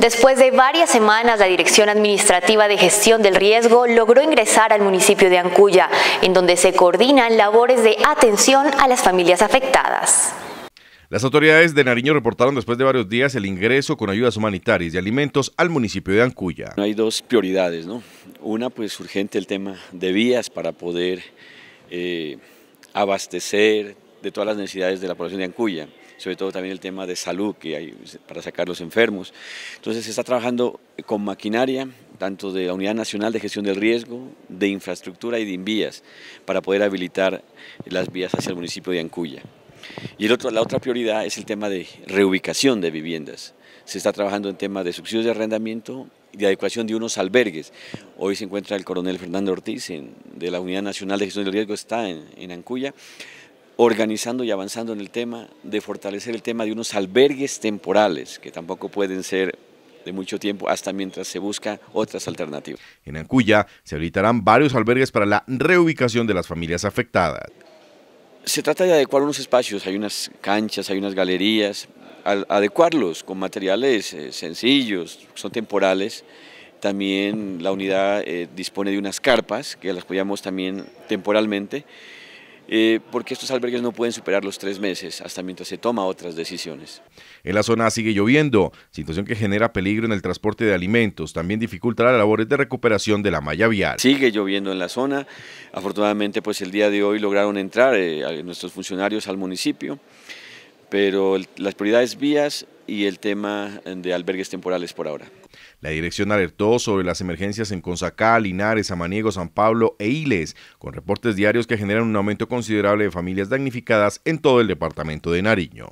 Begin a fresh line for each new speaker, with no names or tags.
Después de varias semanas, la Dirección Administrativa de Gestión del Riesgo logró ingresar al municipio de Ancuya, en donde se coordinan labores de atención a las familias afectadas.
Las autoridades de Nariño reportaron después de varios días el ingreso con ayudas humanitarias y alimentos al municipio de Ancuya. Hay dos prioridades, ¿no? Una, pues urgente el tema de vías para poder
eh, abastecer de todas las necesidades de la población de Ancuya sobre todo también el tema de salud que hay para sacar los enfermos. Entonces se está trabajando con maquinaria, tanto de la Unidad Nacional de Gestión del Riesgo, de infraestructura y de vías, para poder habilitar las vías hacia el municipio de Ancuya. Y el otro, la otra prioridad es el tema de reubicación de viviendas. Se está trabajando en temas de subsidios de arrendamiento y de adecuación de unos albergues. Hoy se encuentra el coronel Fernando Ortiz de la Unidad Nacional de Gestión del Riesgo, está en, en Ancuya, organizando y avanzando en el tema, de fortalecer el tema de unos albergues temporales, que tampoco pueden ser de mucho tiempo hasta mientras se busca otras alternativas. En
Ancuya se habilitarán varios albergues para la reubicación de las familias afectadas.
Se trata de adecuar unos espacios, hay unas canchas, hay unas galerías, adecuarlos con materiales eh, sencillos, son temporales. También la unidad eh, dispone de unas carpas que las apoyamos también temporalmente. Eh, porque estos albergues no pueden superar los tres meses hasta mientras se toma otras decisiones.
En la zona sigue lloviendo, situación que genera peligro en el transporte de alimentos, también dificulta las labores de recuperación de la malla vial. Sigue lloviendo en la zona, afortunadamente pues el día
de hoy lograron entrar eh, nuestros funcionarios al municipio pero las prioridades vías y el tema de albergues temporales por ahora.
La dirección alertó sobre las emergencias en Consacá, Linares, Samaniego, San Pablo e Iles, con reportes diarios que generan un aumento considerable de familias damnificadas en todo el departamento de Nariño.